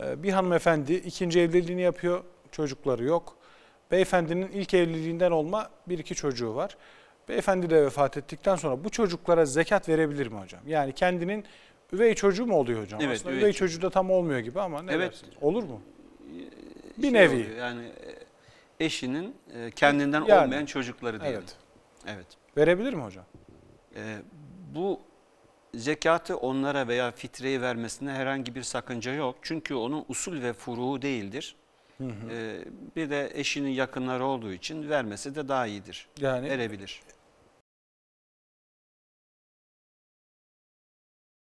Ee, bir hanımefendi ikinci evliliğini yapıyor, çocukları yok. Beyefendinin ilk evliliğinden olma bir iki çocuğu var. Beyefendi de vefat ettikten sonra bu çocuklara zekat verebilir mi hocam? Yani kendinin üvey çocuğu mu oluyor hocam? Evet, Aslında üvey, üvey çocuğu da tam olmuyor gibi ama ne evet. dersiniz? Olur mu? Ee, bir şey nevi. Oluyor. Yani e, eşinin e, kendinden yani, olmayan çocukları diyelim. Evet. evet. Verebilir mi hocam? Ee, bu zekatı onlara veya fitreyi vermesine herhangi bir sakınca yok. Çünkü onun usul ve furuğu değildir. Hı hı. Ee, bir de eşinin yakınları olduğu için vermesi de daha iyidir. Yani verebilir.